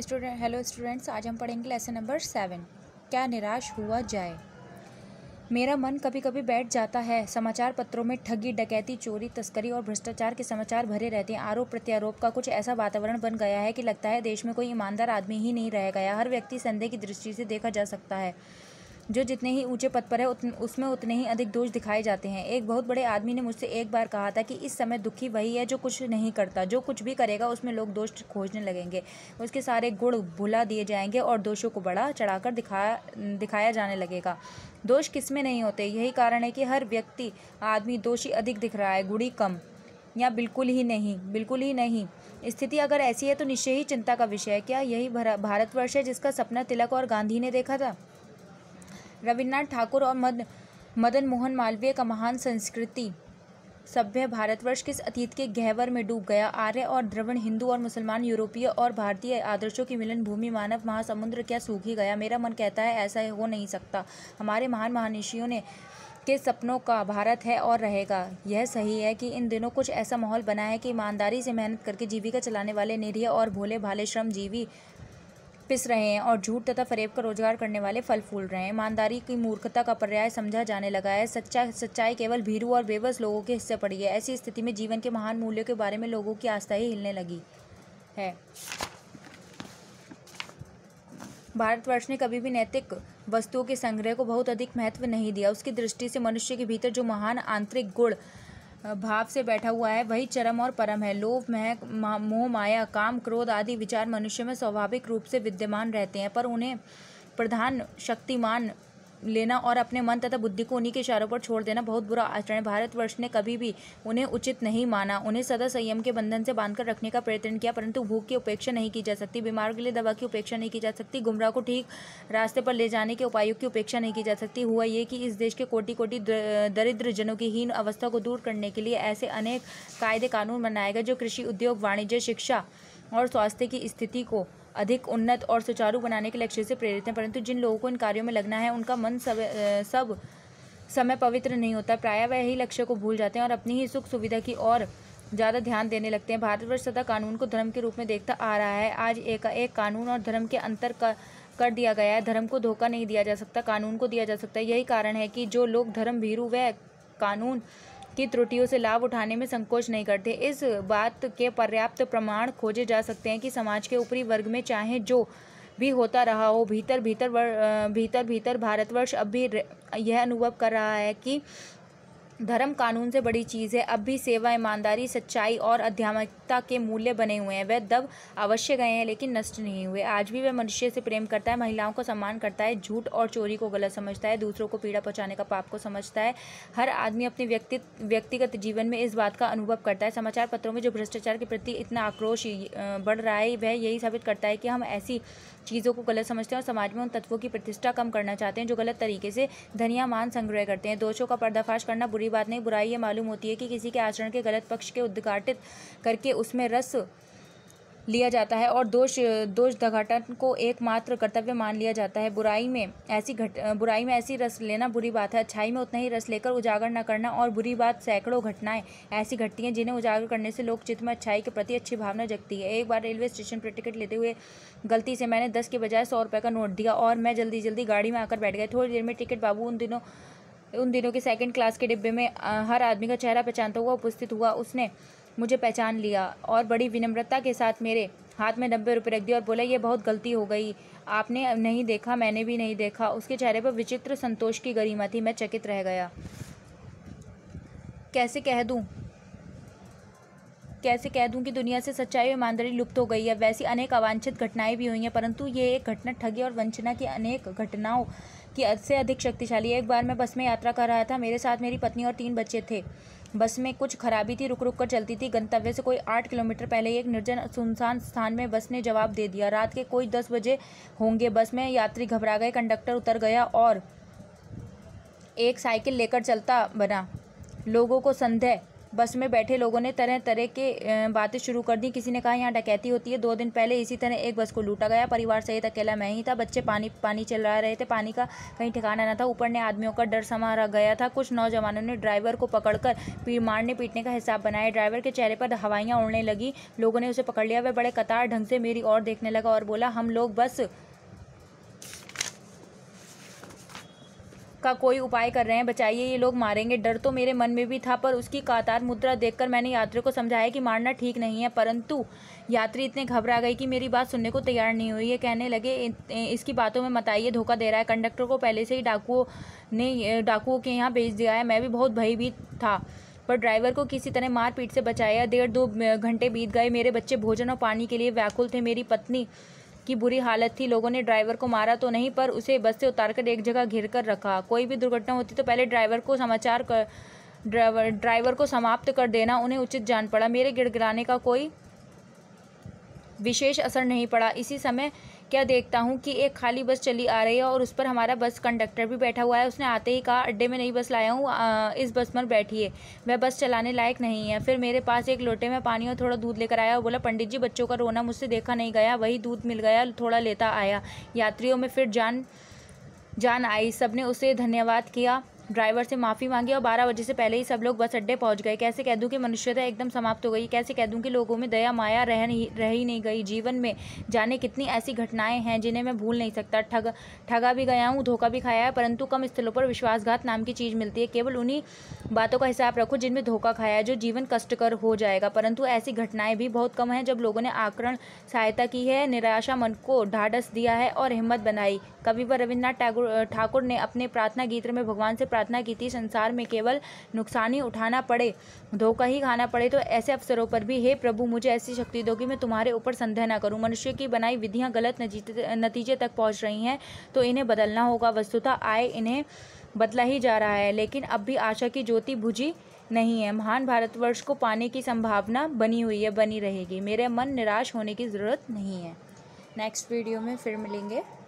student hello students आज हम पढ़ेंगे लेसन नंबर सेवन क्या निराश हुआ जाए मेरा मन कभी कभी बैठ जाता है समाचार पत्रों में ठगी डकैती चोरी तस्करी और भ्रष्टाचार के समाचार भरे रहते हैं आरोप प्रत्यारोप का कुछ ऐसा वातावरण बन गया है कि लगता है देश में कोई ईमानदार आदमी ही नहीं रह गया हर व्यक्ति संदेह की दृष्टि से देखा जा सकता है जो जितने ही ऊंचे पद पर है उतन, उसमें उतने ही अधिक दोष दिखाए जाते हैं एक बहुत बड़े आदमी ने मुझसे एक बार कहा था कि इस समय दुखी वही है जो कुछ नहीं करता जो कुछ भी करेगा उसमें लोग दोष खोजने लगेंगे उसके सारे गुण भुला दिए जाएंगे और दोषों को बड़ा चढ़ाकर दिखाया दिखाया जाने लगेगा दोष किस में नहीं होते यही कारण है कि हर व्यक्ति आदमी दोषी अधिक दिख रहा है गुड़ी कम या बिल्कुल ही नहीं बिल्कुल ही नहीं स्थिति अगर ऐसी है तो निश्चय ही चिंता का विषय है क्या यही भारतवर्ष है जिसका सपना तिलक और गांधी ने देखा था रविन्द्रनाथ ठाकुर और मद मदन मोहन मालवीय का महान संस्कृति सभ्य भारतवर्ष किस अतीत के गहवर में डूब गया आर्य और द्रविण हिंदू और मुसलमान यूरोपीय और भारतीय आदर्शों की मिलन भूमि मानव महासमुद्र क्या सूखी गया मेरा मन कहता है ऐसा हो नहीं सकता हमारे महान महानिषियों ने के सपनों का भारत है और रहेगा यह सही है कि इन दिनों कुछ ऐसा माहौल बना है कि ईमानदारी से मेहनत करके जीविका चलाने वाले निरीह और भोले भाले श्रमजीवी पिस रहे हैं और झूठ तथा फरेब का रोजगार करने वाले फल फूल रहे हैं ईमानदारी की मूर्खता का पर्याय समझा जाने लगा है सच्चा सच्चाई केवल भीरू और बेबस लोगों के हिस्से पड़ी है ऐसी स्थिति में जीवन के महान मूल्यों के बारे में लोगों की आस्था ही हिलने लगी है भारतवर्ष ने कभी भी नैतिक वस्तुओं के संग्रह को बहुत अधिक महत्व नहीं दिया उसकी दृष्टि से मनुष्य के भीतर जो महान आंतरिक गुण भाव से बैठा हुआ है वही चरम और परम है लोभ मह मोह माया काम क्रोध आदि विचार मनुष्य में स्वाभाविक रूप से विद्यमान रहते हैं पर उन्हें प्रधान शक्तिमान लेना और अपने मन तथा बुद्धि को उन्हीं के इशारों पर छोड़ देना बहुत बुरा आचरण है भारतवर्ष ने कभी भी उन्हें उचित नहीं माना उन्हें सदा संयम के बंधन से बांधकर रखने का प्रयत्न किया परंतु भूख की उपेक्षा नहीं की जा सकती बीमार के लिए दवा की उपेक्षा नहीं की जा सकती गुमराह को ठीक रास्ते पर ले जाने के उपायों की उपेक्षा नहीं की जा सकती हुआ ये कि इस देश के कोटि कोटि दरिद्र जनों की हीन अवस्था को दूर करने के लिए ऐसे अनेक कायदे कानून बनाए गए जो कृषि उद्योग वाणिज्य शिक्षा और स्वास्थ्य की स्थिति को अधिक उन्नत और सुचारू बनाने के लक्ष्य से प्रेरित हैं परंतु जिन लोगों को इन कार्यों में लगना है उनका मन सब सब समय पवित्र नहीं होता प्रायः वह ही लक्ष्य को भूल जाते हैं और अपनी ही सुख सुविधा की ओर ज़्यादा ध्यान देने लगते हैं भारतवर्ष सदा कानून को धर्म के रूप में देखता आ रहा है आज एक एक कानून और धर्म के अंतर का कर दिया गया है धर्म को धोखा नहीं दिया जा सकता कानून को दिया जा सकता है यही कारण है कि जो लोग धर्म भीरू व कानून की त्रुटियों से लाभ उठाने में संकोच नहीं करते इस बात के पर्याप्त प्रमाण खोजे जा सकते हैं कि समाज के ऊपरी वर्ग में चाहे जो भी होता रहा हो भीतर भीतर वर, भीतर भीतर भारतवर्ष अब भी यह अनुभव कर रहा है कि धर्म कानून से बड़ी चीज़ है अब भी सेवा ईमानदारी सच्चाई और अध्यात्मिकता के मूल्य बने हुए हैं वह दब अवश्य गए हैं लेकिन नष्ट नहीं हुए आज भी वह मनुष्य से प्रेम करता है महिलाओं को सम्मान करता है झूठ और चोरी को गलत समझता है दूसरों को पीड़ा पहुँचाने का पाप को समझता है हर आदमी अपने व्यक्ति व्यक्तिगत जीवन में इस बात का अनुभव करता है समाचार पत्रों में जो भ्रष्टाचार के प्रति इतना आक्रोश बढ़ रहा है वह यही साबित करता है कि हम ऐसी चीज़ों को गलत समझते हैं और समाज में उन तत्वों की प्रतिष्ठा कम करना चाहते हैं जो गलत तरीके से धनिया मान संग्रह करते हैं दोषों का पर्दाफाश करना बुरी बात नहीं बुराई ये मालूम होती है कि किसी के आचरण के गलत पक्ष के उद्घाटित करके उसमें रस लिया जाता है और दोष दोष दघटन को एकमात्र कर्तव्य मान लिया जाता है बुराई में ऐसी घट बुराई में ऐसी रस लेना बुरी बात है अच्छाई में उतना ही रस लेकर उजागर न करना और बुरी बात सैकड़ों घटनाएं ऐसी घटती हैं जिन्हें उजागर करने से लोग चित्त में अच्छाई के प्रति अच्छी भावना जगती है एक बार रेलवे स्टेशन पर टिकट लेते हुए गलती से मैंने दस के बजाय सौ रुपये का नोट दिया और मैं जल्दी जल्दी गाड़ी में आकर बैठ गया थोड़ी देर में टिकट बाबू उन दिनों उन दिनों के सेकंड क्लास के डिब्बे में हर आदमी का चेहरा पहचानता हुआ उपस्थित हुआ उसने मुझे पहचान लिया और बड़ी विनम्रता के साथ मेरे हाथ में नब्बे रुपये रख दिए और बोला ये बहुत गलती हो गई आपने नहीं देखा मैंने भी नहीं देखा उसके चेहरे पर विचित्र संतोष की गरिमा थी मैं चकित रह गया कैसे कह दूँ कैसे कह दूं कि दुनिया से सच्चाई और ईमानदारी लुप्त हो गई है वैसी अनेक अवांछित घटनाएं भी हुई हैं परंतु ये एक घटना ठगी और वंचना की अनेक घटनाओं की से अधिक शक्तिशाली है एक बार मैं बस में यात्रा कर रहा था मेरे साथ मेरी पत्नी और तीन बच्चे थे बस में कुछ खराबी थी रुक रुक कर चलती थी गंतव्य से कोई आठ किलोमीटर पहले एक निर्जन सुनसान स्थान में बस ने जवाब दे दिया रात के कोई दस बजे होंगे बस में यात्री घबरा गए कंडक्टर उतर गया और एक साइकिल लेकर चलता बना लोगों को संदेह बस में बैठे लोगों ने तरह तरह के बातें शुरू कर दी किसी ने कहा यहाँ डकैती होती है दो दिन पहले इसी तरह एक बस को लूटा गया परिवार सहित अकेला मैं ही था बच्चे पानी पानी चला रहे थे पानी का कहीं ठिकाना ना था ऊपर ने आदमियों का डर समा गया था कुछ नौजवानों ने ड्राइवर को पकड़कर मारने पीटने का हिसाब बनाया ड्राइवर के चेहरे पर हवाइयाँ उड़ने लगी लोगों ने उसे पकड़ लिया वह बड़े कतार ढंग से मेरी और देखने लगा और बोला हम लोग बस का कोई उपाय कर रहे हैं बचाइए ये लोग मारेंगे डर तो मेरे मन में भी था पर उसकी कातार मुद्रा देखकर मैंने यात्री को समझाया कि मारना ठीक नहीं है परंतु यात्री इतने घबरा गई कि मेरी बात सुनने को तैयार नहीं हुई है कहने लगे इसकी बातों में मत आइए धोखा दे रहा है कंडक्टर को पहले से ही डाकुओं ने डाकुओं के यहाँ भेज दिया है मैं भी बहुत भयभीत था पर ड्राइवर को किसी तरह मारपीट से बचाया डेढ़ दो घंटे बीत गए मेरे बच्चे भोजन और पानी के लिए व्याकुल थे मेरी पत्नी की बुरी हालत थी लोगों ने ड्राइवर को मारा तो नहीं पर उसे बस से उतारकर एक जगह घिर कर रखा कोई भी दुर्घटना होती तो पहले ड्राइवर को समाचार कर ड्राइवर ड्राइवर को समाप्त कर देना उन्हें उचित जान पड़ा मेरे गिड़गिड़ाने का कोई विशेष असर नहीं पड़ा इसी समय क्या देखता हूँ कि एक खाली बस चली आ रही है और उस पर हमारा बस कंडक्टर भी बैठा हुआ है उसने आते ही कहा अड्डे में नई बस लाया हूँ इस बस पर बैठिए वह बस चलाने लायक नहीं है फिर मेरे पास एक लोटे में पानी और थोड़ा दूध लेकर आया और बोला पंडित जी बच्चों का रोना मुझसे देखा नहीं गया वही दूध मिल गया थोड़ा लेता आया यात्रियों में फिर जान जान आई सबने उसे धन्यवाद किया ड्राइवर से माफ़ी मांगी और बारह बजे से पहले ही सब लोग बस अड्डे पहुंच गए कैसे कह दूँ कि मनुष्यता एकदम समाप्त हो गई कैसे कह दूँ कि लोगों में दया माया रह नहीं रह ही नहीं गई जीवन में जाने कितनी ऐसी घटनाएं हैं जिन्हें मैं भूल नहीं सकता ठग ठगा भी गया हूँ धोखा भी खाया है परंतु कम स्थलों पर विश्वासघात नाम की चीज़ मिलती है केवल उन्हीं बातों का हिसाब रखो जिनमें धोखा खाया है जो जीवन कष्टकर हो जाएगा परंतु ऐसी घटनाएं भी बहुत कम हैं जब लोगों ने आकरण सहायता की है निराशा मन को ढाढ़स दिया है और हिम्मत बनाई कवि रविन्द्रनाथ ठाकुर ने अपने प्रार्थना गीत में भगवान से प्रार्थना प्रार्थना की थी संसार में केवल नुकसान ही उठाना पड़े धोखा ही खाना पड़े तो ऐसे अवसरों पर भी हे प्रभु मुझे ऐसी शक्ति दो कि मैं तुम्हारे ऊपर संदेह न करूँ मनुष्य की बनाई विधियाँ गलत नतीजे तक पहुँच रही हैं तो इन्हें बदलना होगा वस्तुतः आए इन्हें बदला ही जा रहा है लेकिन अब भी आशा की ज्योति बुझी नहीं है महान भारतवर्ष को पाने की संभावना बनी हुई है बनी रहेगी मेरे मन निराश होने की ज़रूरत नहीं है नेक्स्ट वीडियो में फिर मिलेंगे